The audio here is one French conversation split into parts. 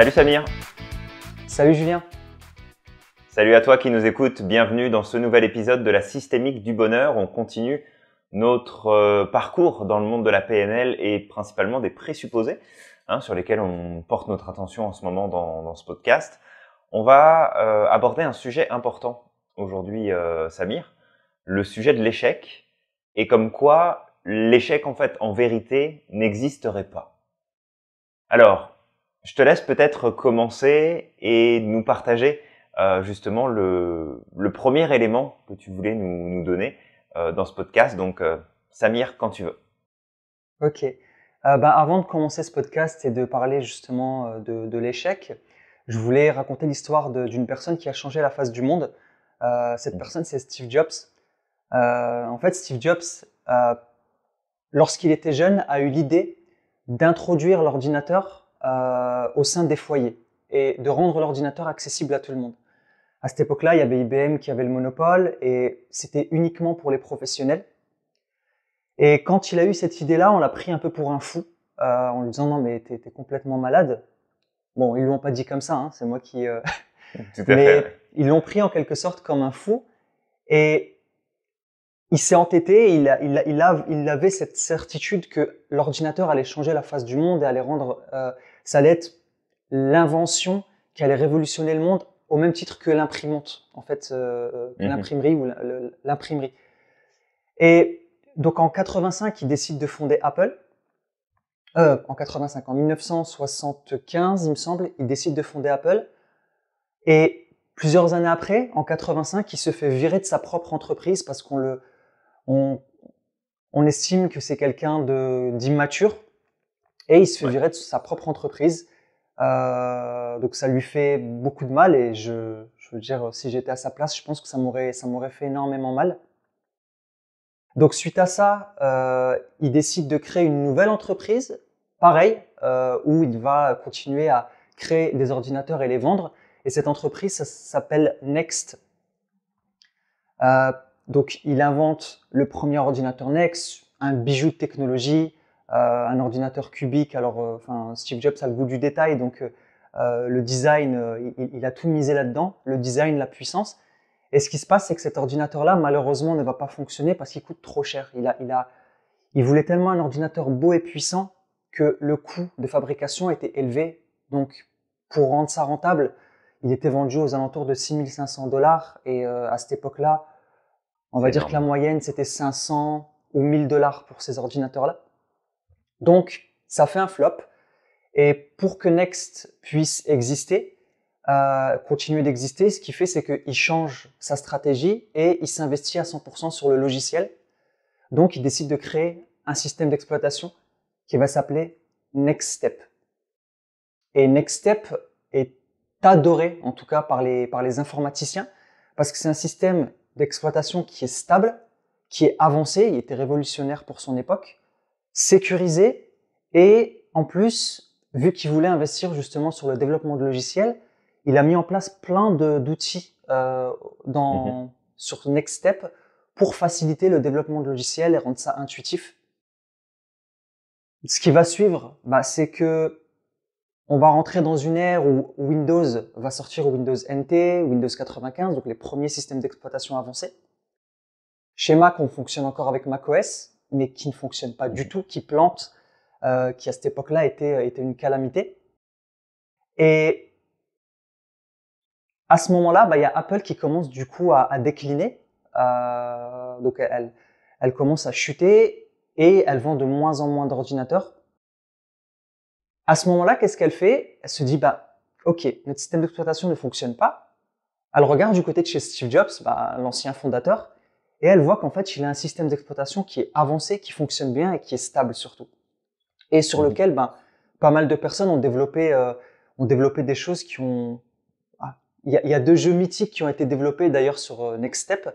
Salut Samir Salut Julien Salut à toi qui nous écoutes, bienvenue dans ce nouvel épisode de la systémique du bonheur. On continue notre euh, parcours dans le monde de la PNL et principalement des présupposés hein, sur lesquels on porte notre attention en ce moment dans, ce podcast. On va euh, aborder un sujet important aujourd'hui, euh, Samir, le sujet de l'échec et comme quoi l'échec en fait en vérité n'existerait pas. Alors, je te laisse peut-être commencer et nous partager euh, justement le, premier élément que tu voulais nous, donner euh, dans ce podcast. Donc, euh, Samir, quand tu veux. Ok. Bah, avant de commencer ce podcast et de parler justement de l'échec, je voulais raconter l'histoire d'une personne qui a changé la face du monde. cette mm. personne, c'est Steve Jobs. en fait, Steve Jobs, lorsqu'il était jeune, a eu l'idée d'introduire l'ordinateur euh, au sein des foyers et de rendre l'ordinateur accessible à tout le monde. À cette époque-là, il y avait IBM qui avait le monopole et c'était uniquement pour les professionnels. Et quand il a eu cette idée-là, on l'a pris un peu pour un fou, euh, en lui disant non mais t'es complètement malade. Bon, ils l'ont pas dit comme ça, hein, c'est moi qui. Euh, mais ils l'ont pris en quelque sorte comme un fou et il s'est entêté. Il, il, il, avait cette certitude que l'ordinateur allait changer la face du monde et allait rendre ça allait être l'invention qui allait révolutionner le monde au même titre que l'imprimante, en fait, euh, euh, mhm. l'imprimerie ou l'imprimerie. Et donc en 85, il décide de fonder Apple. Euh, en 85, en 1975, il me semble, il décide de fonder Apple. Et plusieurs années après, en 85, il se fait virer de sa propre entreprise parce qu'on on, estime que c'est quelqu'un d'immature et il se fait de sa propre entreprise. Euh, donc ça lui fait beaucoup de mal et je, je veux dire, si j'étais à sa place, je pense que ça m'aurait, ça m'aurait fait énormément mal. Donc suite à ça, euh, il décide de créer une nouvelle entreprise, pareil, euh, où il va continuer à créer des ordinateurs et les vendre. Et cette entreprise s'appelle Next. donc il invente le premier ordinateur Next, un bijou de technologie, euh, un ordinateur cubique. Alors, euh, Steve Jobs a le goût du détail, donc euh, le design, il, a tout misé là-dedans, le design, la puissance. Et ce qui se passe, c'est que cet ordinateur-là, malheureusement, ne va pas fonctionner parce qu'il coûte trop cher. Il a, il a, il voulait tellement un ordinateur beau et puissant que le coût de fabrication était élevé. Donc, pour rendre ça rentable, il était vendu aux alentours de 6500 dollars. Et à cette époque-là, on va dire que la moyenne, c'était 500 ou 1000 dollars pour ces ordinateurs-là. Donc, ça fait un flop. Et pour que Next puisse exister, euh, continuer d'exister, ce qu'il fait, c'est qu'il change sa stratégie et il s'investit à 100% sur le logiciel. Donc, il décide de créer un système d'exploitation qui va s'appeler Next Step. Et Next Step est adoré, en tout cas par les, par les informaticiens, parce que c'est un système d'exploitation qui est stable, qui est avancé, il était révolutionnaire pour son époque, sécurisé et en plus, vu qu'il voulait investir justement sur le développement de logiciels, il a mis en place plein d'outils euh, mhm. sur Next Step pour faciliter le développement de logiciels et rendre ça intuitif. Ce qui va suivre, bah, c'est que on va rentrer dans une ère où Windows va sortir Windows NT, Windows 95, donc les premiers systèmes d'exploitation avancés. Chez Mac, on fonctionne encore avec macOS, mais qui ne fonctionne pas du mmh. tout, qui plante, euh, qui à cette époque-là était, euh, était une calamité. Et à ce moment-là, bah, il y a Apple qui commence du coup à, décliner. Euh, donc elle, elle commence à chuter et elle vend de moins en moins d'ordinateurs. À ce moment-là, qu'est-ce qu'elle fait Elle se dit, bah, ok, notre système d'exploitation ne fonctionne pas. Elle regarde du côté de chez Steve Jobs, bah, l'ancien fondateur, et elle voit qu'en fait, il a un système d'exploitation qui est avancé, qui fonctionne bien et qui est stable surtout. Et sur mhm. lequel, ben, pas mal de personnes ont développé, euh, ont développé des choses qui ont. Ah, il y, a deux jeux mythiques qui ont été développés d'ailleurs sur euh, Next Step.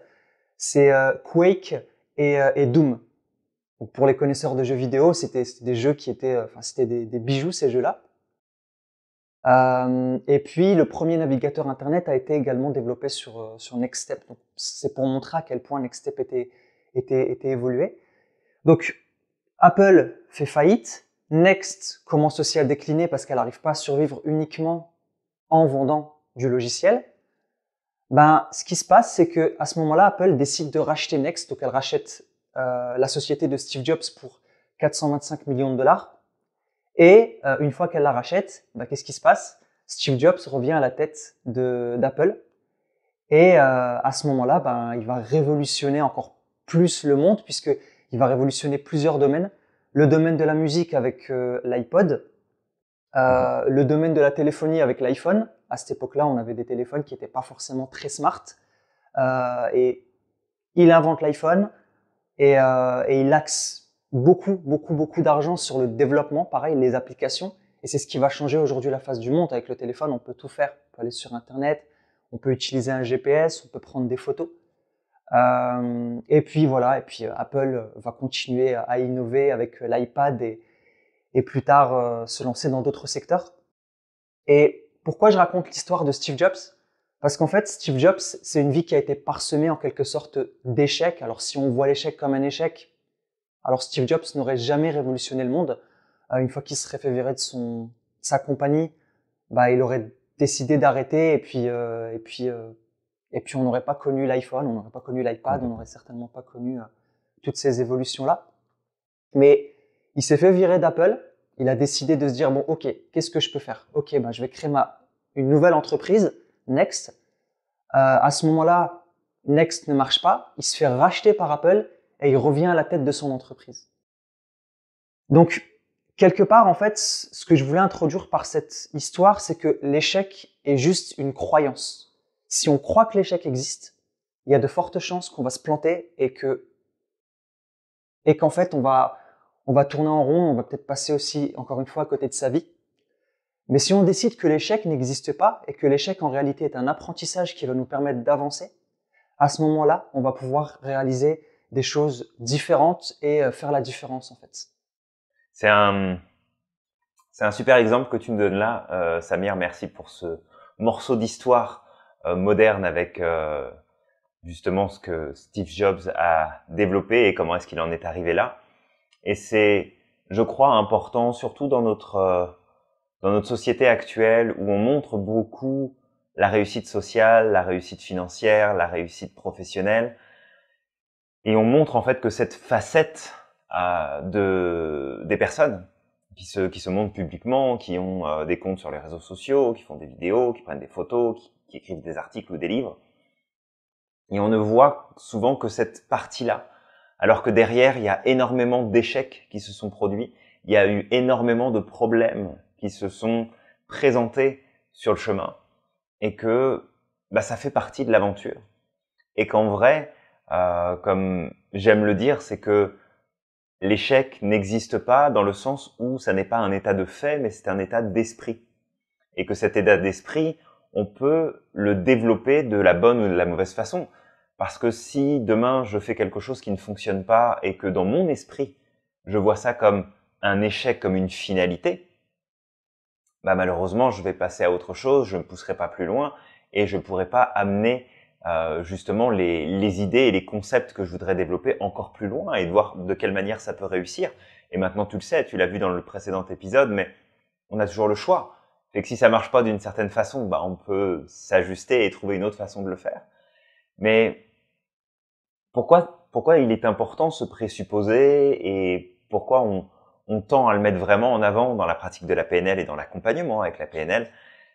C'est euh, Quake et, Doom. pour les connaisseurs de jeux vidéo, c'était des jeux qui étaient, enfin, c'était des bijoux ces jeux-là. Euh, et puis, le premier navigateur Internet a été également développé sur, euh, sur Nextstep. C'est pour montrer à quel point Nextstep était, était, évolué. Donc, Apple fait faillite. Next commence aussi à décliner parce qu'elle n'arrive pas à survivre uniquement en vendant du logiciel. Ben, ce qui se passe, c'est que à ce moment-là, Apple décide de racheter Next, donc elle rachète euh, la société de Steve Jobs pour 425 millions de dollars. Et euh, une fois qu'elle la rachète, bah, qu'est-ce qui se passe Steve Jobs revient à la tête d'Apple. Et euh, à ce moment-là, ben, il va révolutionner encore plus le monde, puisqu'il va révolutionner plusieurs domaines. Le domaine de la musique avec euh, l'iPod, mm-hmm. le domaine de la téléphonie avec l'iPhone. À cette époque-là, on avait des téléphones qui n'étaient pas forcément très smart. et il invente l'iPhone et, et, il axe beaucoup, beaucoup, beaucoup d'argent sur le développement, pareil, les applications. Et c'est ce qui va changer aujourd'hui la face du monde. Avec le téléphone, on peut tout faire. On peut aller sur Internet, on peut utiliser un GPS, on peut prendre des photos. Euh, et puis voilà, et puis euh, Apple euh, va continuer à innover avec l'iPad et, plus tard se lancer dans d'autres secteurs. Et pourquoi je raconte l'histoire de Steve Jobs Parce qu'en fait, Steve Jobs, c'est une vie qui a été parsemée en quelque sorte d'échecs. Alors si on voit l'échec comme un échec, alors Steve Jobs n'aurait jamais révolutionné le monde. Euh, une fois qu'il serait fait virer de son sa compagnie, bah il aurait décidé d'arrêter et puis euh, et puis euh, et puis on n'aurait pas connu l'iPhone, on n'aurait pas connu l'iPad, on mm-hmm. n'aurait certainement pas connu toutes ces évolutions là. Mais il s'est fait virer d'Apple. Il a décidé de se dire bon ok qu'est-ce que je peux faire Ok bah, je vais créer ma une nouvelle entreprise Next. à ce moment-là Next ne marche pas, il se fait racheter par Apple et il revient à la tête de son entreprise. Donc, quelque part, en fait, ce que je voulais introduire par cette histoire, c'est que l'échec est juste une croyance. Si on croit que l'échec existe, il y a de fortes chances qu'on va se planter et que, et qu'en fait, on va, on va tourner en rond, on va peut-être passer aussi, encore une fois, à côté de sa vie. Mais si on décide que l'échec n'existe pas et que l'échec en réalité est un apprentissage qui va nous permettre d'avancer, à ce moment-là, on va pouvoir réaliser des choses différentes et euh, faire la différence en fait. C'est un, c'est un super exemple que tu me donnes là, euh, Samir. Merci pour ce morceau d'histoire euh, moderne avec justement ce que Steve Jobs a développé et comment est-ce qu'il en est arrivé là. Et c'est, je crois, important surtout dans notre dans notre société actuelle où on montre beaucoup la réussite sociale, la réussite financière, la réussite professionnelle, et on montre en fait que cette facette euh, de, des personnes qui se, qui se montrent publiquement, qui ont euh, des comptes sur les réseaux sociaux, qui font des vidéos, qui prennent des photos, qui, écrivent des articles ou des livres. Et on ne voit souvent que cette partie-là. Alors que derrière, il y a énormément d'échecs qui se sont produits, il y a eu énormément de problèmes qui se sont présentés sur le chemin, et que bah, ça fait partie de l'aventure. Et qu'en vrai, euh, comme j'aime le dire, c'est que l'échec n'existe pas dans le sens où ça n'est pas un état de fait, mais c'est un état d'esprit. Et que cet état d'esprit, on peut le développer de la bonne ou de la mauvaise façon. Parce que si demain je fais quelque chose qui ne fonctionne pas et que dans mon esprit, je vois ça comme un échec, comme une finalité, bah malheureusement, je vais passer à autre chose, je ne pousserai pas plus loin et je ne pourrai pas amener euh, justement les, idées et les concepts que je voudrais développer encore plus loin et de voir de quelle manière ça peut réussir. Et maintenant, tu le sais, tu l'as vu dans le précédent épisode, mais on a toujours le choix. et que si ça marche pas d'une certaine façon, bah, on peut s'ajuster et trouver une autre façon de le faire. Mais pourquoi, pourquoi il est important ce présupposer et pourquoi on, on tend à le mettre vraiment en avant dans la pratique de la PNL et dans l'accompagnement avec la PNL,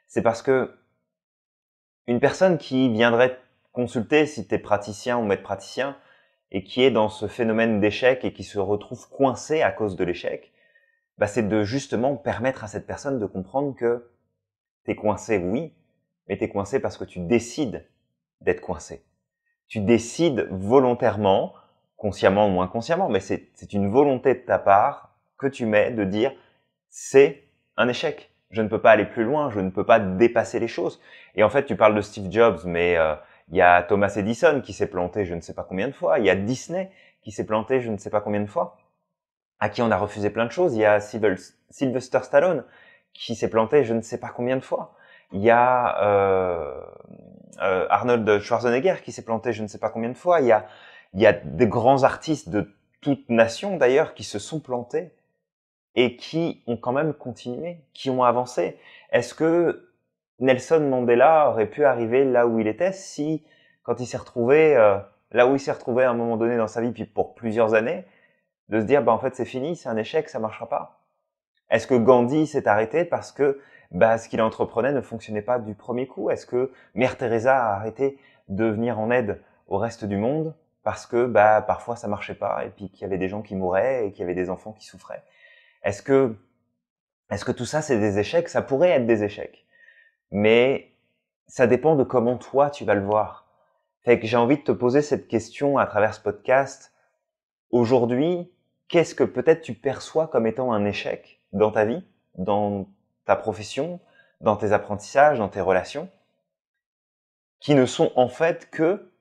c'est parce que une personne qui viendrait consulter si tu es praticien ou maître praticien et qui est dans ce phénomène d'échec et qui se retrouve coincé à cause de l'échec, bah c'est de justement permettre à cette personne de comprendre que tu es coincé, oui, mais tu es coincé parce que tu décides d'être coincé. Tu décides volontairement, consciemment ou inconsciemment, mais c'est une volonté de ta part que tu mets de dire c'est un échec. Je ne peux pas aller plus loin, je ne peux pas dépasser les choses. Et en fait, tu parles de Steve Jobs, mais euh, il y a Thomas Edison qui s'est planté je ne sais pas combien de fois. Il y a Disney qui s'est planté je ne sais pas combien de fois, à qui on a refusé plein de choses. Il y a Sylvester Stallone qui s'est planté je ne sais pas combien de fois. Il y a euh, euh, Arnold Schwarzenegger qui s'est planté je ne sais pas combien de fois. Il y a, il y a des grands artistes de toutes nations d'ailleurs qui se sont plantés et qui ont quand même continué, qui ont avancé. Est-ce que Nelson Mandela aurait pu arriver là où il était si, quand il s'est retrouvé, euh, là où il s'est retrouvé à un moment donné dans sa vie, puis pour plusieurs années, de se dire, bah, en fait, c'est fini, c'est un échec, ça marchera pas. Est-ce que Gandhi s'est arrêté parce que, bah, ce qu'il entreprenait ne fonctionnait pas du premier coup? Est-ce que Mère Teresa a arrêté de venir en aide au reste du monde parce que, bah, parfois ça marchait pas et puis qu'il y avait des gens qui mouraient et qu'il y avait des enfants qui souffraient? Est-ce que, est-ce que tout ça, c'est des échecs? Ça pourrait être des échecs mais ça dépend de comment toi tu vas le voir. Fait que j'ai envie de te poser cette question à travers ce podcast. Aujourd'hui, qu'est-ce que peut-être tu perçois comme étant un échec dans ta vie, dans ta profession, dans tes apprentissages, dans tes relations, qui ne sont en fait que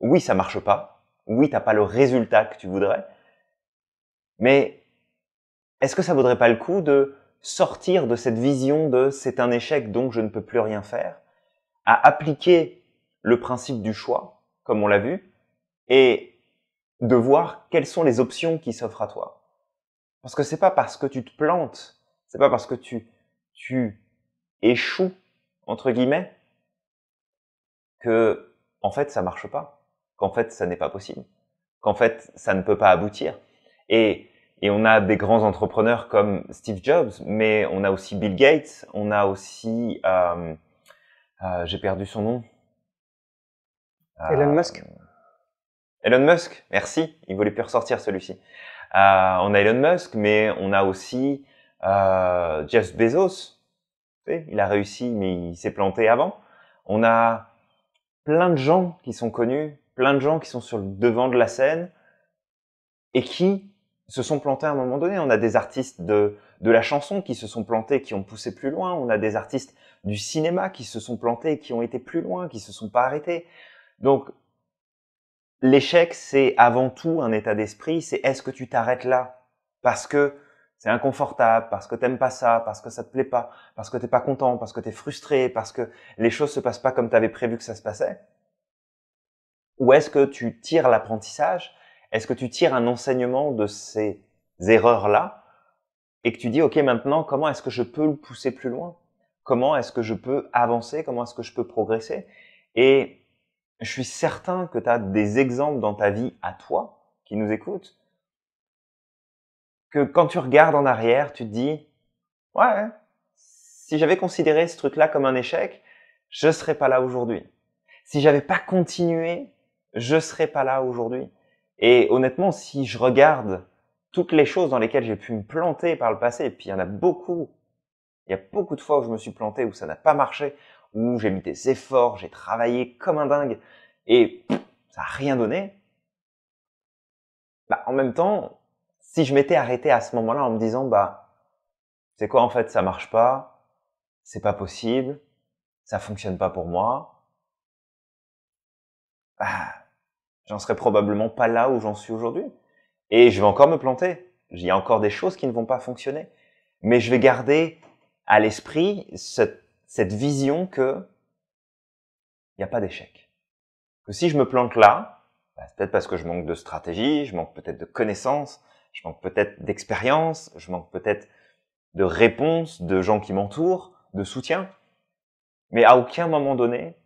oui, ça marche pas, oui, t'as pas le résultat que tu voudrais, mais est-ce que ça vaudrait pas le coup de sortir de cette vision de c'est un échec donc je ne peux plus rien faire, à appliquer le principe du choix, comme on l'a vu, et de voir quelles sont les options qui s'offrent à toi. Parce que c'est pas parce que tu te plantes, c'est pas parce que tu, tu échoues, entre guillemets, que, en fait, ça marche pas, qu'en fait, ça n'est pas possible, qu'en fait, ça ne peut pas aboutir. Et et on a des grands entrepreneurs comme Steve Jobs, mais on a aussi Bill Gates, on a aussi, euh, euh, j'ai perdu son nom. Euh, Elon Musk. Elon Musk, merci. Il voulait plus ressortir celui-ci. on a Elon Musk, mais on a aussi Jeff Bezos. Il a réussi, mais il s'est planté avant. On a plein de gens qui sont connus, plein de gens qui sont sur le devant de la scène et qui se sont plantés à un moment donné. On a des artistes de, de la chanson qui se sont plantés, qui ont poussé plus loin. On a des artistes du cinéma qui se sont plantés, qui ont été plus loin, qui se sont pas arrêtés. Donc, l'échec, c'est avant tout un état d'esprit. C'est est-ce que tu t'arrêtes là parce que c'est inconfortable, parce que t'aimes pas ça, parce que ça te plaît pas, parce que t'es pas content, parce que t'es frustré, parce que les choses se passent pas comme t'avais prévu que ça se passait. Ou est-ce que tu tires l'apprentissage est-ce que tu tires un enseignement de ces erreurs-là et que tu dis, OK, maintenant, comment est-ce que je peux le pousser plus loin Comment est-ce que je peux avancer Comment est-ce que je peux progresser Et je suis certain que tu as des exemples dans ta vie à toi qui nous écoutent, que quand tu regardes en arrière, tu te dis, ouais, si j'avais considéré ce truc-là comme un échec, je ne serais pas là aujourd'hui. Si j'avais pas continué, je ne serais pas là aujourd'hui. Et honnêtement, si je regarde toutes les choses dans lesquelles j'ai pu me planter par le passé, et puis il y en a beaucoup, il y a beaucoup de fois où je me suis planté, où ça n'a pas marché, où j'ai mis des efforts, j'ai travaillé comme un dingue, et ça n'a rien donné, bah, en même temps, si je m'étais arrêté à ce moment-là en me disant, bah, c'est quoi en fait, ça marche pas, c'est pas possible, ça fonctionne pas pour moi, bah, J'en serais probablement pas là où j'en suis aujourd'hui. Et je vais encore me planter. Il y a encore des choses qui ne vont pas fonctionner. Mais je vais garder à l'esprit cette, vision que il n'y a pas d'échec. Que si je me plante là, bah, c'est peut-être parce que je manque de stratégie, je manque peut-être de connaissances, je manque peut-être d'expérience, je manque peut-être de réponses, de gens qui m'entourent, de soutien. Mais à aucun moment donné,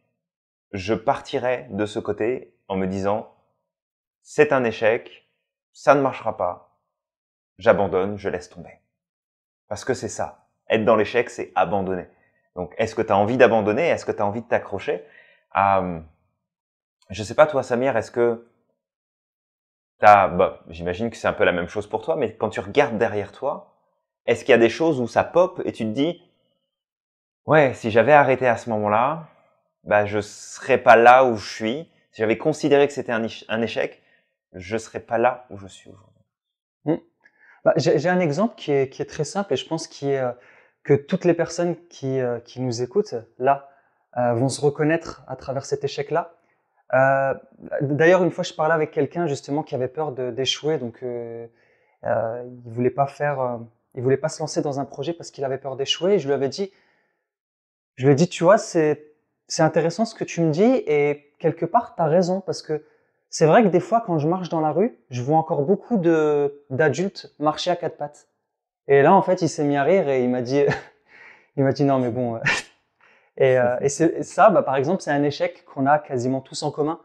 je partirai de ce côté en me disant c'est un échec, ça ne marchera pas, j'abandonne, je laisse tomber. Parce que c'est ça. Être dans l'échec, c'est abandonner. Donc, est-ce que tu as envie d'abandonner Est-ce que tu as envie de t'accrocher Je Je sais pas, toi, Samir, est-ce que t'as... Bah, J'imagine que c'est un peu la même chose pour toi, mais quand tu regardes derrière toi, est-ce qu'il y a des choses où ça pop et tu te dis, ouais, si j'avais arrêté à ce moment-là, bah, je serais pas là où je suis si j'avais considéré que c'était un, échec, je serais pas là où je suis aujourd'hui. Hmm. Bah, j'ai un exemple qui est, très simple et je pense est, euh, que toutes les personnes qui, euh, nous écoutent là euh, vont se reconnaître à travers cet échec-là. D'ailleurs, une fois, je parlais avec quelqu'un justement qui avait peur d'échouer, donc il voulait pas faire, il voulait pas se lancer dans un projet parce qu'il avait peur d'échouer. je lui avais dit, je lui ai dit, tu vois, c'est c'est intéressant ce que tu me dis et quelque part, tu as raison, parce que c'est vrai que des fois, quand je marche dans la rue, je vois encore beaucoup d'adultes marcher à quatre pattes. Et là, en fait, il s'est mis à rire et il m'a dit, il m'a dit non, mais bon. Euh, et, euh, et ça, bah, par exemple, c'est un échec qu'on a quasiment tous en commun.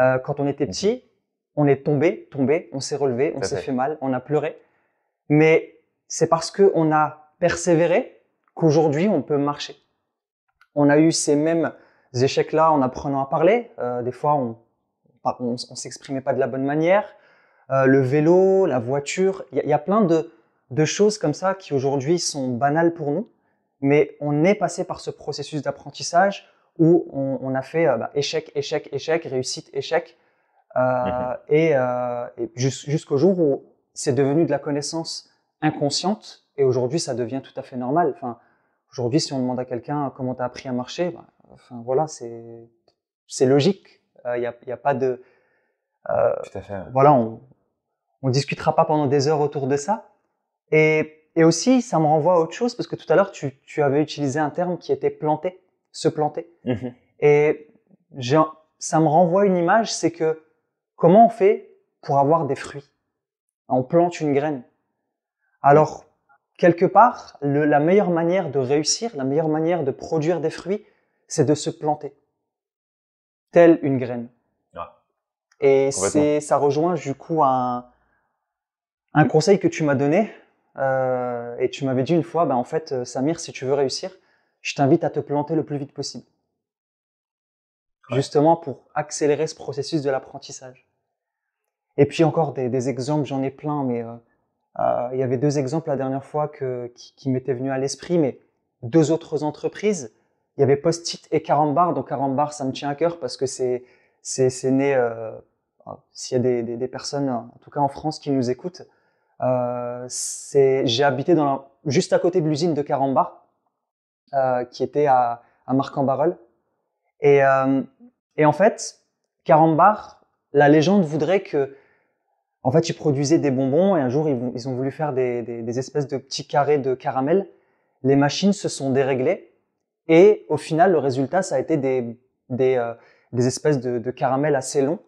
Euh, quand on était petit, on est tombé, tombé, on s'est relevé, on s'est fait mal, on a pleuré. Mais c'est parce qu'on a persévéré qu'aujourd'hui, on peut marcher. On a eu ces mêmes ces échecs-là en apprenant à parler. Euh, des fois, on ne s'exprimait pas de la bonne manière. Euh, le vélo, la voiture, il y, a plein de, choses comme ça qui aujourd'hui sont banales pour nous, mais on est passé par ce processus d'apprentissage où on, a fait euh, bah, échec, échec, échec, réussite, échec, mm-hmm. et, jusqu'au jour où c'est devenu de la connaissance inconsciente, et aujourd'hui ça devient tout à fait normal. Enfin, aujourd'hui, si on demande à quelqu'un comment tu as appris à marcher, bah, Enfin, voilà, c'est logique. Il euh, n'y a, y a, pas de. Euh, tout à fait. Voilà, on ne discutera pas pendant des heures autour de ça. Et, aussi, ça me renvoie à autre chose, parce que tout à l'heure, tu, avais utilisé un terme qui était planter, se planter. Mm-hmm. Et ça me renvoie une image, c'est que comment on fait pour avoir des fruits On plante une graine. Alors, quelque part, la meilleure manière de réussir, la meilleure manière de produire des fruits, c'est de se planter, telle une graine. Ah. Et c'est, ça rejoint du coup un, un conseil que tu m'as donné. Euh, et tu m'avais dit une fois, ben en fait, euh, Samir, si tu veux réussir, je t'invite à te planter le plus vite possible. Justement pour accélérer ce processus de l'apprentissage. Et puis encore des, exemples, j'en ai plein, mais euh, il y avait deux exemples la dernière fois qui m'étaient venus à l'esprit, mais deux autres entreprises il y avait Post-it et Carambar. Donc Carambar, ça me tient à cœur parce que c'est c'est né. Euh, s'il y a des, des, personnes, en tout cas en France, qui nous écoutent, euh, j'ai habité dans juste à côté de l'usine de Carambar, euh, qui était à, à Marc-en-Barœul. Et, euh, et en fait, Carambar, la légende voudrait que, en fait, ils produisaient des bonbons et un jour ils, ils ont voulu faire des, des, des espèces de petits carrés de caramel. Les machines se sont déréglées et au final, le résultat, ça a été des, des, euh, des espèces de, de caramels assez longs.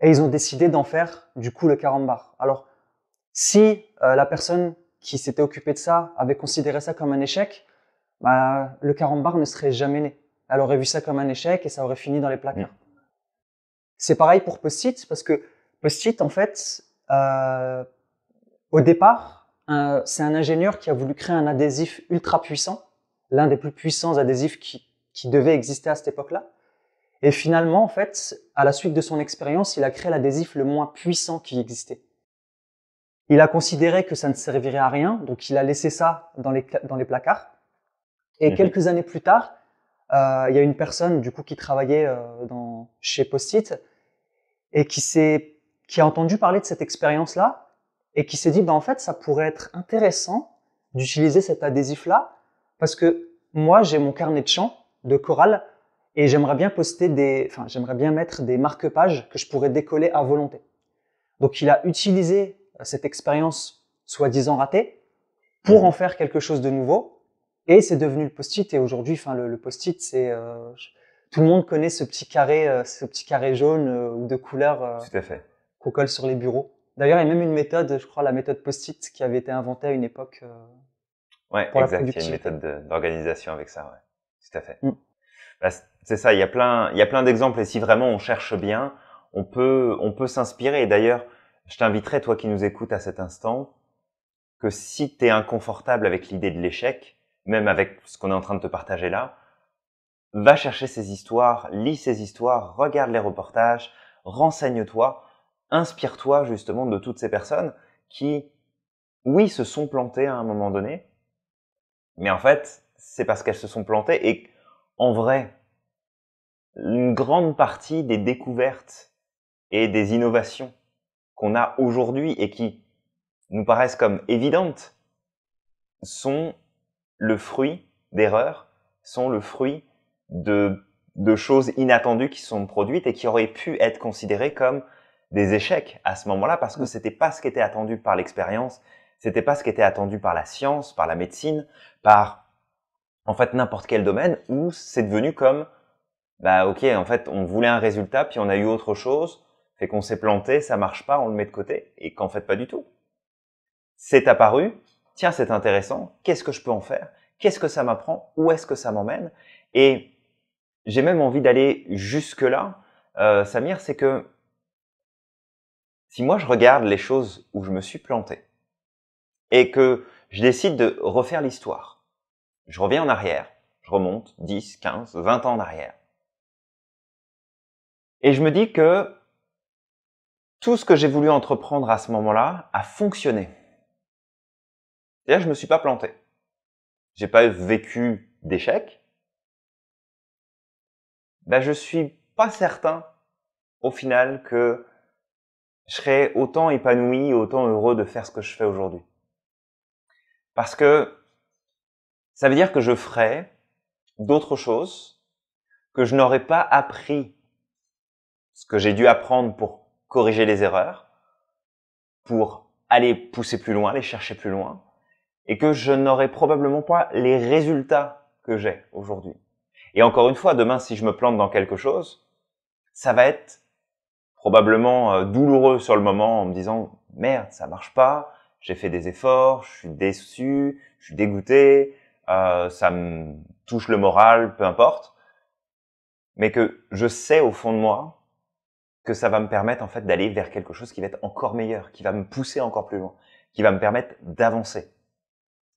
Et ils ont décidé d'en faire, du coup, le carambar. Alors, si euh, la personne qui s'était occupée de ça avait considéré ça comme un échec, bah, le carambar ne serait jamais né. Elle aurait vu ça comme un échec et ça aurait fini dans les placards. Mm. C'est pareil pour Post-it, parce que Post-it, en fait, euh, au départ, c'est un ingénieur qui a voulu créer un adhésif ultra puissant l'un des plus puissants adhésifs qui, qui devait exister à cette époque-là. Et finalement, en fait, à la suite de son expérience, il a créé l'adhésif le moins puissant qui existait. Il a considéré que ça ne servirait à rien, donc il a laissé ça dans les, dans les placards. Et mhm. quelques années plus tard, euh, il y a une personne du coup qui travaillait euh, chez Post-it et qui, qui a entendu parler de cette expérience-là et qui s'est dit, ben en fait, ça pourrait être intéressant d'utiliser cet adhésif-là parce que moi, j'ai mon carnet de chant de chorale et j'aimerais bien poster des, enfin, j'aimerais bien mettre des marque-pages que je pourrais décoller à volonté. Donc, il a utilisé euh, cette expérience soi-disant ratée pour mhm. en faire quelque chose de nouveau et c'est devenu le post-it. Et aujourd'hui, enfin, le, post-it, c'est euh, tout le monde connaît ce petit carré, euh, ce petit carré jaune ou de couleur qu'on colle sur les bureaux. D'ailleurs, il y a même une méthode, je crois, la méthode post-it qui avait été inventée à une époque. Ouais, exact. il y a une méthode d'organisation avec ça, ouais. Tout à fait. Mm. Bah, c'est ça. Il y a plein, il y a plein d'exemples. Et si vraiment on cherche bien, on peut, on peut s'inspirer. Et d'ailleurs, je t'inviterai, toi qui nous écoutes à cet instant, que si tu es inconfortable avec l'idée de l'échec, même avec ce qu'on est en train de te partager là, va chercher ces histoires, lis ces histoires, regarde les reportages, renseigne-toi, inspire-toi justement de toutes ces personnes qui, oui, se sont plantées à un moment donné, mais en fait, c'est parce qu'elles se sont plantées et en vrai, une grande partie des découvertes et des innovations qu'on a aujourd'hui et qui nous paraissent comme évidentes sont le fruit d'erreurs, sont le fruit de, choses inattendues qui sont produites et qui auraient pu être considérées comme des échecs à ce moment-là parce que mm. ce n'était pas ce qui était attendu par l'expérience, c'était pas ce qui était attendu par la science, par la médecine, par en fait n'importe quel domaine où c'est devenu comme bah ok en fait on voulait un résultat puis on a eu autre chose fait qu'on s'est planté ça marche pas on le met de côté et qu'en fait pas du tout c'est apparu tiens c'est intéressant qu'est-ce que je peux en faire qu'est-ce que ça m'apprend où est-ce que ça m'emmène et j'ai même envie d'aller jusque là euh, Samir c'est que si moi je regarde les choses où je me suis planté et que je décide de refaire l'histoire. Je reviens en arrière, je remonte 10, 15, 20 ans en arrière. Et je me dis que tout ce que j'ai voulu entreprendre à ce moment-là a fonctionné. cest à je me suis pas planté. J'ai pas vécu d'échec. Ben, je suis pas certain au final que je serais autant épanoui, autant heureux de faire ce que je fais aujourd'hui. Parce que ça veut dire que je ferai d'autres choses que je n'aurais pas appris, ce que j'ai dû apprendre pour corriger les erreurs, pour aller pousser plus loin, aller chercher plus loin, et que je n'aurai probablement pas les résultats que j'ai aujourd'hui. Et encore une fois, demain, si je me plante dans quelque chose, ça va être probablement euh, douloureux sur le moment en me disant merde, ça marche pas, j'ai fait des efforts, je suis déçu, je suis dégoûté, euh, ça me touche le moral, peu importe, mais que je sais au fond de moi que ça va me permettre en fait d'aller vers quelque chose qui va être encore meilleur, qui va me pousser encore plus loin, qui va me permettre d'avancer,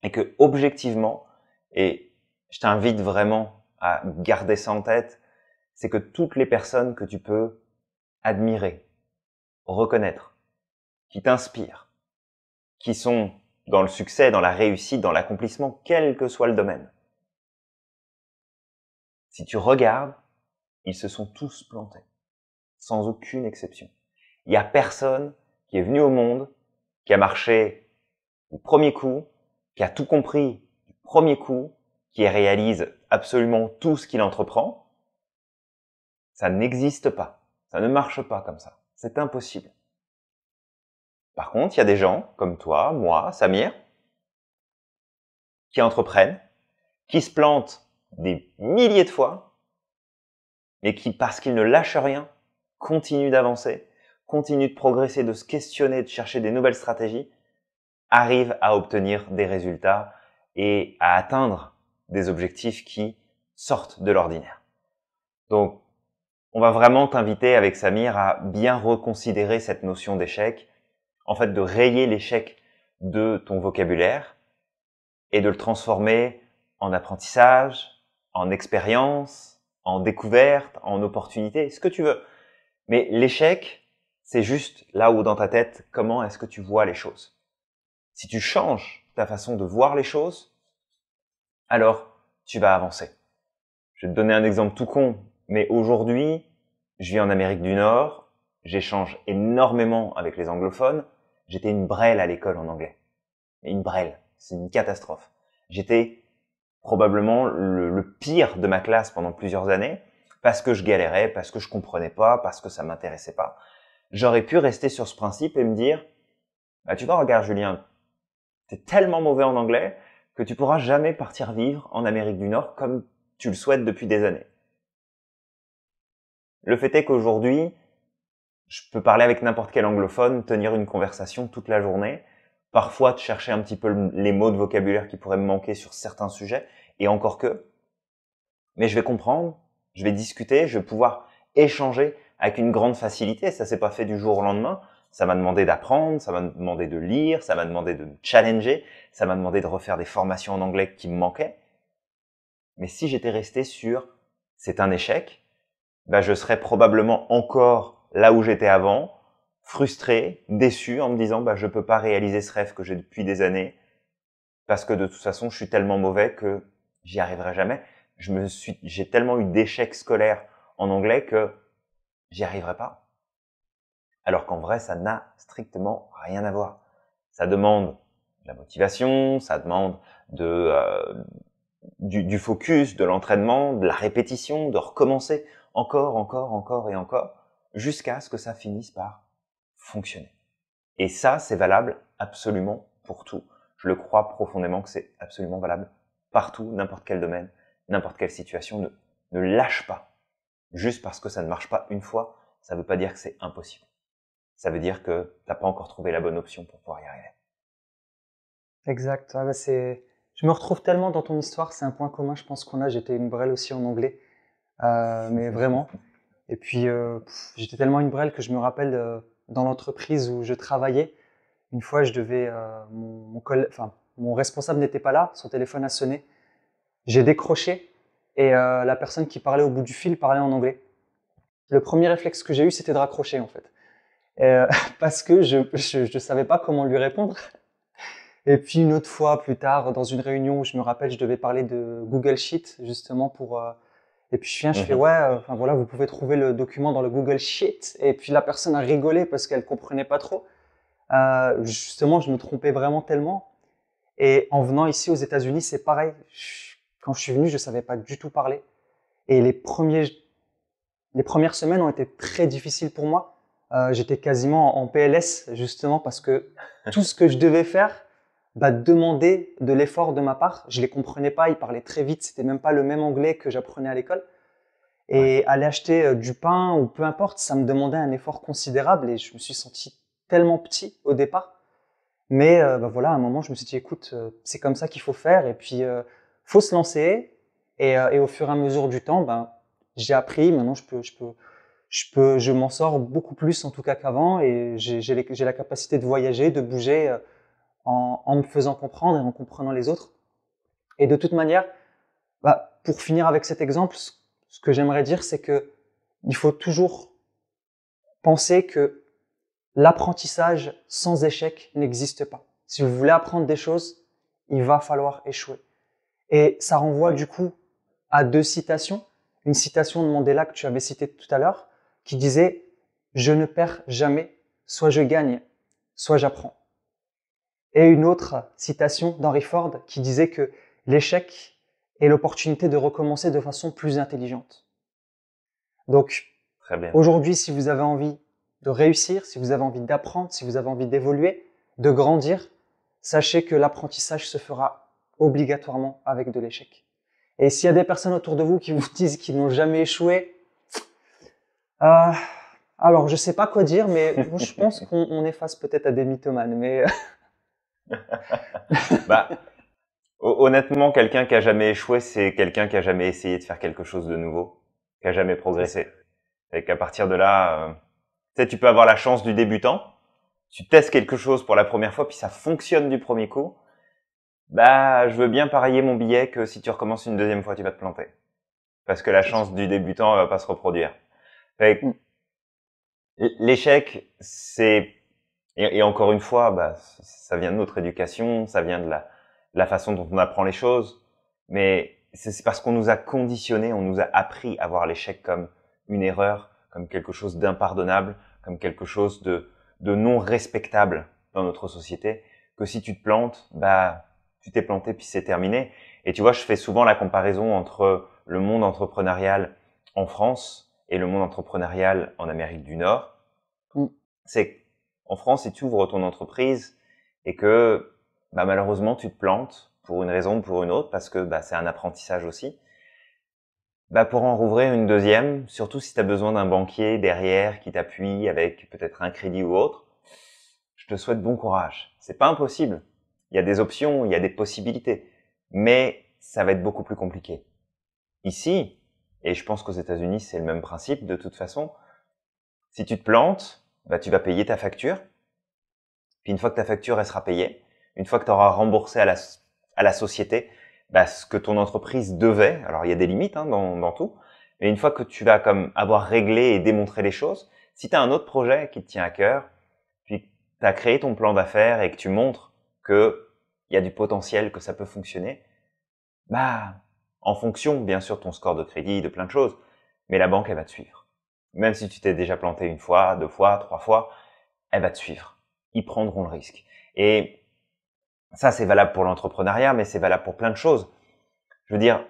et que objectivement, et je t'invite vraiment à garder ça en tête, c'est que toutes les personnes que tu peux admirer, reconnaître, qui t'inspirent, qui sont dans le succès, dans la réussite, dans l'accomplissement, quel que soit le domaine. Si tu regardes, ils se sont tous plantés, sans aucune exception. Il n'y a personne qui est venu au monde, qui a marché du premier coup, qui a tout compris du premier coup, qui réalise absolument tout ce qu'il entreprend. Ça n'existe pas. Ça ne marche pas comme ça. C'est impossible. Par contre, il y a des gens, comme toi, moi, Samir, qui entreprennent, qui se plantent des milliers de fois, mais qui, parce qu'ils ne lâchent rien, continuent d'avancer, continuent de progresser, de se questionner, de chercher des nouvelles stratégies, arrivent à obtenir des résultats et à atteindre des objectifs qui sortent de l'ordinaire. Donc, on va vraiment t'inviter avec Samir à bien reconsidérer cette notion d'échec en fait, de rayer l'échec de ton vocabulaire et de le transformer en apprentissage, en expérience, en découverte, en opportunité, ce que tu veux. Mais l'échec, c'est juste là où dans ta tête, comment est-ce que tu vois les choses. Si tu changes ta façon de voir les choses, alors tu vas avancer. Je vais te donner un exemple tout con, mais aujourd'hui, je vis en Amérique du Nord, j'échange énormément avec les anglophones. J'étais une brêle à l'école en anglais. Une brêle, c'est une catastrophe. J'étais probablement le, pire de ma classe pendant plusieurs années parce que je galérais, parce que je comprenais pas, parce que ça m'intéressait pas. J'aurais pu rester sur ce principe et me dire, bah, tu vois, regarde Julien, es tellement mauvais en anglais que tu pourras jamais partir vivre en Amérique du Nord comme tu le souhaites depuis des années. Le fait est qu'aujourd'hui, je peux parler avec n'importe quel anglophone, tenir une conversation toute la journée, parfois de chercher un petit peu les mots de vocabulaire qui pourraient me manquer sur certains sujets, et encore que. Mais je vais comprendre, je vais discuter, je vais pouvoir échanger avec une grande facilité. Ça s'est pas fait du jour au lendemain. Ça m'a demandé d'apprendre, ça m'a demandé de lire, ça m'a demandé de me challenger, ça m'a demandé de refaire des formations en anglais qui me manquaient. Mais si j'étais resté sur c'est un échec, bah je serais probablement encore là où j'étais avant, frustré, déçu en me disant bah je peux pas réaliser ce rêve que j'ai depuis des années parce que de toute façon je suis tellement mauvais que j'y arriverai jamais. Je me suis j'ai tellement eu d'échecs scolaires en anglais que j'y arriverai pas. Alors qu'en vrai ça n'a strictement rien à voir. Ça demande de la motivation, ça demande de euh, du, du focus, de l'entraînement, de la répétition, de recommencer encore, encore, encore et encore jusqu'à ce que ça finisse par fonctionner. Et ça, c'est valable absolument pour tout. Je le crois profondément que c'est absolument valable partout, n'importe quel domaine, n'importe quelle situation. Ne, lâche pas. Juste parce que ça ne marche pas une fois, ça ne veut pas dire que c'est impossible. Ça veut dire que tu n'as pas encore trouvé la bonne option pour pouvoir y arriver. Exact. Ah bah je me retrouve tellement dans ton histoire, c'est un point commun, je pense qu'on a. J'étais une brelle aussi en anglais. Euh, mais vraiment, et puis, euh, j'étais tellement une brêle que je me rappelle euh, dans l'entreprise où je travaillais, une fois, je devais, euh, mon, responsable n'était pas là, son téléphone a sonné. J'ai décroché et la personne qui parlait au bout du fil parlait en anglais. Le premier réflexe que j'ai eu, c'était de raccrocher en fait, parce que je ne savais pas comment lui répondre. Et puis une autre fois plus tard, dans une réunion où je me rappelle, je devais parler de Google Sheet justement pour et puis je viens, je fais mhm. ouais, euh, enfin voilà, vous pouvez trouver le document dans le Google Sheet. Et puis la personne a rigolé parce qu'elle comprenait pas trop. Euh, justement, je me trompais vraiment tellement. Et en venant ici aux États-Unis, c'est pareil. quand je suis venu, je savais pas du tout parler. Et les premiers, les premières semaines ont été très difficiles pour moi. Euh, j'étais quasiment en PLS justement parce que tout ce que je devais faire, bah, demander de l'effort de ma part. Je les comprenais pas, ils parlaient très vite, c'était même pas le même anglais que j'apprenais à l'école. Et aller acheter euh, du pain ou peu importe, ça me demandait un effort considérable et je me suis senti tellement petit au départ. Mais euh, bah, voilà, à un moment, je me suis dit, écoute, euh, c'est comme ça qu'il faut faire et puis il faut se lancer. Et, au fur et à mesure du temps, ben, j'ai appris. Maintenant, je peux, je peux, je peux, je m'en sors beaucoup plus en tout cas qu'avant et j'ai la capacité de voyager, de bouger en, me faisant comprendre et en comprenant les autres. Et de toute manière, bah, pour finir avec cet exemple, ce, que j'aimerais dire, c'est que il faut toujours penser que l'apprentissage sans échec n'existe pas. Si vous voulez apprendre des choses, il va falloir échouer. Et ça renvoie du coup à deux citations. Une citation de Mandela que tu avais citée tout à l'heure, qui disait ⁇ Je ne perds jamais, soit je gagne, soit j'apprends ⁇ et une autre citation d'Henry Ford qui disait que l'échec est l'opportunité de recommencer de façon plus intelligente. Donc, aujourd'hui, si vous avez envie de réussir, si vous avez envie d'apprendre, si vous avez envie d'évoluer, de grandir, sachez que l'apprentissage se fera obligatoirement avec de l'échec. Et s'il y a des personnes autour de vous qui vous disent qu'ils n'ont jamais échoué, euh, alors je ne sais pas quoi dire, mais je pense qu'on est face peut-être à des mythomanes. Mais euh, bah, honnêtement, quelqu'un qui a jamais échoué, c'est quelqu'un qui a jamais essayé de faire quelque chose de nouveau, qui a jamais progressé. Et qu'à partir de là, euh, tu peux avoir la chance du débutant, tu testes quelque chose pour la première fois, puis ça fonctionne du premier coup. Bah, je veux bien parier mon billet que si tu recommences une deuxième fois, tu vas te planter. Parce que la chance du débutant elle va pas se reproduire. Mm. L'échec, c'est et, encore une fois, bah, ça vient de notre éducation, ça vient de la, façon dont on apprend les choses. Mais c'est parce qu'on nous a conditionné, on nous a appris à voir l'échec comme une erreur, comme quelque chose d'impardonnable, comme quelque chose de, non respectable dans notre société, que si tu te plantes, bah, tu t'es planté puis c'est terminé. Et tu vois, je fais souvent la comparaison entre le monde entrepreneurial en France et le monde entrepreneurial en Amérique du Nord. Mm. C'est en France, si tu ouvres ton entreprise et que bah, malheureusement tu te plantes pour une raison ou pour une autre, parce que bah, c'est un apprentissage aussi, bah, pour en rouvrir une deuxième, surtout si tu as besoin d'un banquier derrière qui t'appuie avec peut-être un crédit ou autre, je te souhaite bon courage. C'est pas impossible. Il y a des options, il y a des possibilités, mais ça va être beaucoup plus compliqué. Ici, et je pense qu'aux États-Unis c'est le même principe de toute façon, si tu te plantes, bah, tu vas payer ta facture. Puis une fois que ta facture elle sera payée, une fois que tu auras remboursé à la, à la société bah, ce que ton entreprise devait, alors il y a des limites hein, dans, dans, tout, mais une fois que tu vas comme avoir réglé et démontré les choses, si tu as un autre projet qui te tient à cœur, puis tu as créé ton plan d'affaires et que tu montres qu'il y a du potentiel, que ça peut fonctionner, bah en fonction bien sûr de ton score de crédit, de plein de choses, mais la banque elle va te suivre même si tu t'es déjà planté une fois, deux fois, trois fois, elle va te suivre. Ils prendront le risque. Et ça, c'est valable pour l'entrepreneuriat, mais c'est valable pour plein de choses. Je veux dire,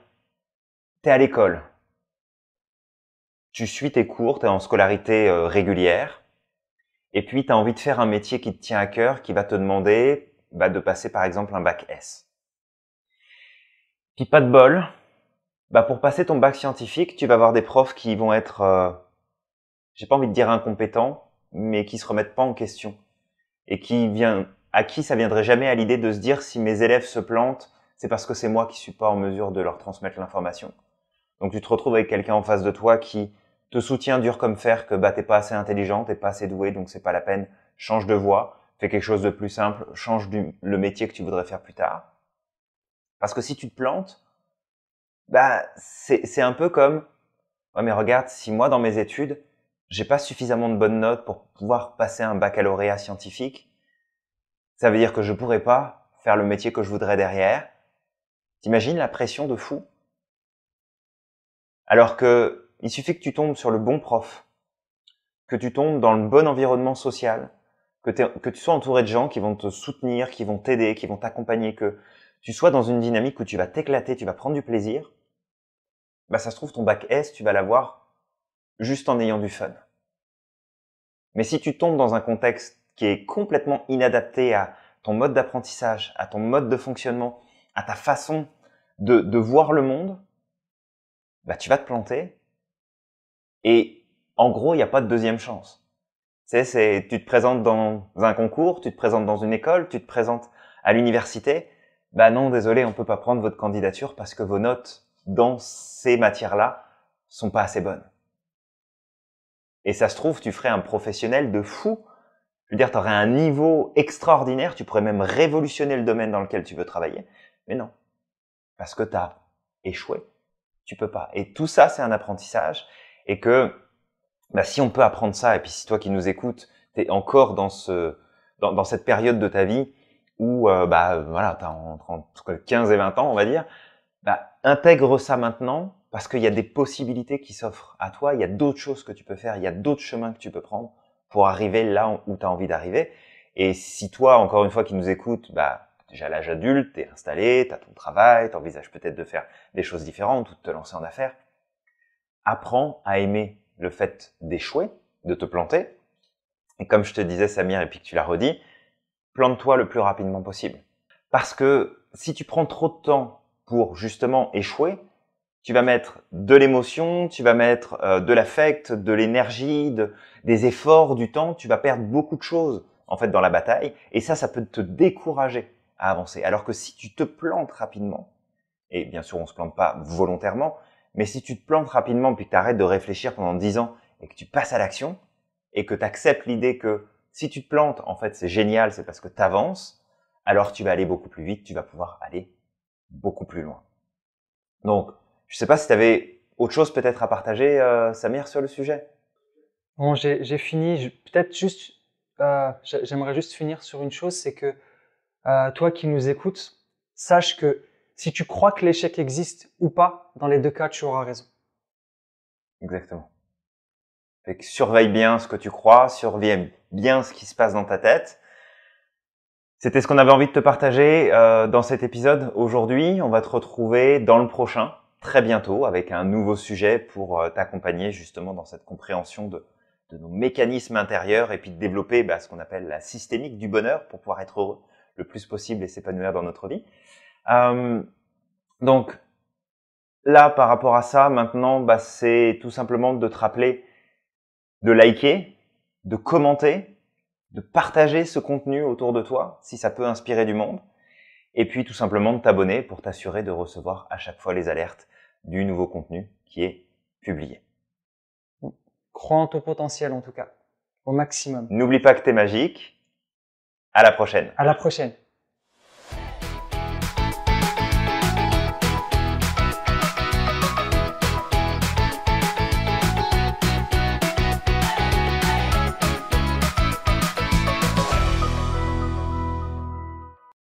tu es à l'école, tu suis tes cours, tu es en scolarité euh, régulière, et puis tu as envie de faire un métier qui te tient à cœur, qui va te demander bah, de passer par exemple un bac S. Puis pas de bol, bah, pour passer ton bac scientifique, tu vas avoir des profs qui vont être... Euh, j'ai pas envie de dire incompétent, mais qui se remettent pas en question et qui vient, à qui ça viendrait jamais à l'idée de se dire si mes élèves se plantent, c'est parce que c'est moi qui suis pas en mesure de leur transmettre l'information. Donc tu te retrouves avec quelqu'un en face de toi qui te soutient dur comme fer que bah t'es pas assez intelligent, t'es pas assez doué, donc c'est pas la peine, change de voie, fais quelque chose de plus simple, change le métier que tu voudrais faire plus tard. Parce que si tu te plantes, bah c'est un peu comme ouais mais regarde si moi dans mes études j'ai pas suffisamment de bonnes notes pour pouvoir passer un baccalauréat scientifique. Ça veut dire que je pourrais pas faire le métier que je voudrais derrière. T'imagines la pression de fou Alors que il suffit que tu tombes sur le bon prof, que tu tombes dans le bon environnement social, que, tu sois entouré de gens qui vont te soutenir, qui vont t'aider, qui vont t'accompagner, que tu sois dans une dynamique où tu vas t'éclater, tu vas prendre du plaisir. Bah ça se trouve ton bac S, tu vas l'avoir juste en ayant du fun. Mais si tu tombes dans un contexte qui est complètement inadapté à ton mode d'apprentissage, à ton mode de fonctionnement, à ta façon de, voir le monde, bah tu vas te planter. Et en gros, il n'y a pas de deuxième chance. Tu tu te présentes dans un concours, tu te présentes dans une école, tu te présentes à l'université. Bah non, désolé, on ne peut pas prendre votre candidature parce que vos notes dans ces matières-là sont pas assez bonnes. Et ça se trouve, tu ferais un professionnel de fou. Je veux dire, tu aurais un niveau extraordinaire, tu pourrais même révolutionner le domaine dans lequel tu veux travailler. Mais non, parce que tu as échoué. Tu peux pas. Et tout ça, c'est un apprentissage. Et que bah, si on peut apprendre ça, et puis si toi qui nous écoutes, tu es encore dans, ce, dans, cette période de ta vie où euh, bah, voilà, tu as entre, 15 et 20 ans, on va dire, bah, intègre ça maintenant parce qu'il y a des possibilités qui s'offrent à toi, il y a d'autres choses que tu peux faire, il y a d'autres chemins que tu peux prendre pour arriver là où tu as envie d'arriver. Et si toi, encore une fois, qui nous écoute, bah, déjà à l'âge adulte, t'es installé, t'as ton travail, t'envisages peut-être de faire des choses différentes ou de te lancer en affaires, apprends à aimer le fait d'échouer, de te planter. Et comme je te disais, Samir, et puis que tu l'as redit, plante-toi le plus rapidement possible. Parce que si tu prends trop de temps pour justement échouer, tu vas mettre de l'émotion, tu vas mettre euh, de l'affect, de l'énergie, des efforts, du temps. Tu vas perdre beaucoup de choses en fait dans la bataille, et ça, ça peut te décourager à avancer. Alors que si tu te plantes rapidement, et bien sûr, on se plante pas volontairement, mais si tu te plantes rapidement puis que tu arrêtes de réfléchir pendant dix ans et que tu passes à l'action et que tu acceptes l'idée que si tu te plantes, en fait, c'est génial, c'est parce que tu avances, alors tu vas aller beaucoup plus vite, tu vas pouvoir aller beaucoup plus loin. Donc, je sais pas si tu avais autre chose peut-être à partager, euh, Samir, sur le sujet. Bon, j'ai fini. Peut-être juste, euh, j'aimerais juste finir sur une chose, c'est que euh, toi qui nous écoutes, sache que si tu crois que l'échec existe ou pas, dans les deux cas, tu auras raison. Exactement. Fait surveille bien ce que tu crois, surveille bien ce qui se passe dans ta tête. C'était ce qu'on avait envie de te partager euh, dans cet épisode. Aujourd'hui, on va te retrouver dans le prochain très bientôt avec un nouveau sujet pour euh, t'accompagner justement dans cette compréhension de, nos mécanismes intérieurs et puis de développer bah, ce qu'on appelle la systémique du bonheur pour pouvoir être heureux le plus possible et s'épanouir dans notre vie. Euh, donc là, par rapport à ça, maintenant, bah, c'est tout simplement de te rappeler de liker, de commenter, de partager ce contenu autour de toi si ça peut inspirer du monde et puis tout simplement de t'abonner pour t'assurer de recevoir à chaque fois les alertes du nouveau contenu qui est publié. Crois en ton potentiel en tout cas, au maximum. N'oublie pas que t'es magique. À la prochaine. À la prochaine.